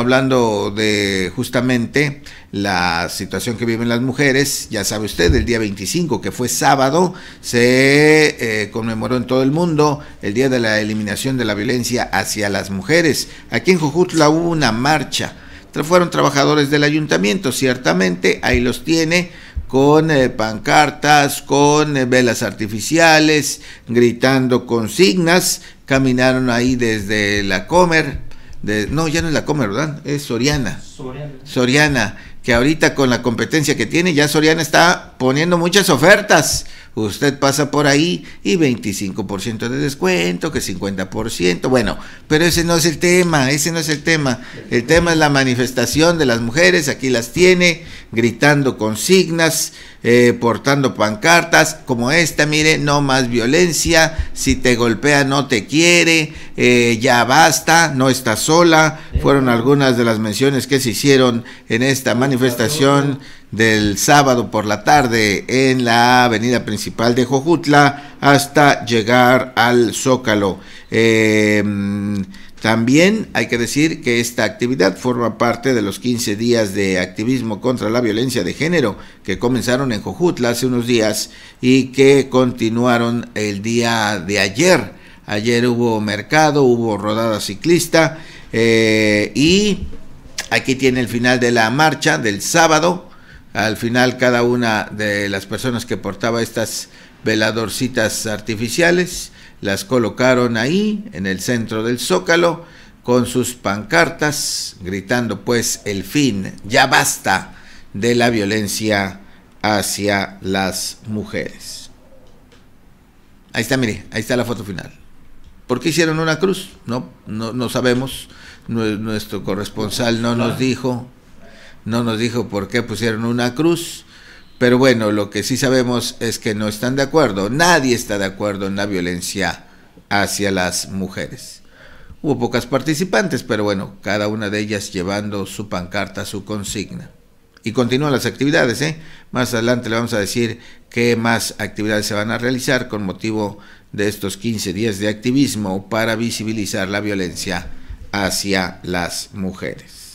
hablando de justamente la situación que viven las mujeres. Ya sabe usted, el día 25, que fue sábado, se eh, conmemoró en todo el mundo el Día de la Eliminación de la Violencia hacia las Mujeres. Aquí en Jujutla hubo una marcha. Fueron trabajadores del ayuntamiento, ciertamente, ahí los tiene con eh, pancartas, con eh, velas artificiales, gritando consignas, caminaron ahí desde la Comer, no, ya no es la Comer, ¿verdad? Es Soriana. Soriana. Soriana, que ahorita con la competencia que tiene, ya Soriana está poniendo muchas ofertas Usted pasa por ahí y 25% de descuento, que 50%, bueno, pero ese no es el tema, ese no es el tema. El tema es la manifestación de las mujeres, aquí las tiene, gritando consignas, eh, portando pancartas como esta, mire, no más violencia, si te golpea no te quiere, eh, ya basta, no estás sola, fueron algunas de las menciones que se hicieron en esta manifestación del sábado por la tarde en la avenida principal de Jojutla hasta llegar al Zócalo. Em, también hay que decir que esta actividad forma parte de los 15 días de activismo contra la violencia de género que comenzaron en Jojutla hace unos días y que continuaron el día de ayer. Ayer hubo mercado, hubo rodada ciclista eh, y aquí tiene el final de la marcha del sábado al final cada una de las personas que portaba estas veladorcitas artificiales las colocaron ahí, en el centro del zócalo, con sus pancartas, gritando pues el fin, ya basta de la violencia hacia las mujeres. Ahí está, mire, ahí está la foto final. ¿Por qué hicieron una cruz? No, no, no sabemos. Nuestro corresponsal no nos dijo no nos dijo por qué pusieron una cruz, pero bueno, lo que sí sabemos es que no están de acuerdo, nadie está de acuerdo en la violencia hacia las mujeres. Hubo pocas participantes, pero bueno, cada una de ellas llevando su pancarta, su consigna. Y continúan las actividades, ¿eh? Más adelante le vamos a decir qué más actividades se van a realizar con motivo de estos 15 días de activismo para visibilizar la violencia hacia las mujeres.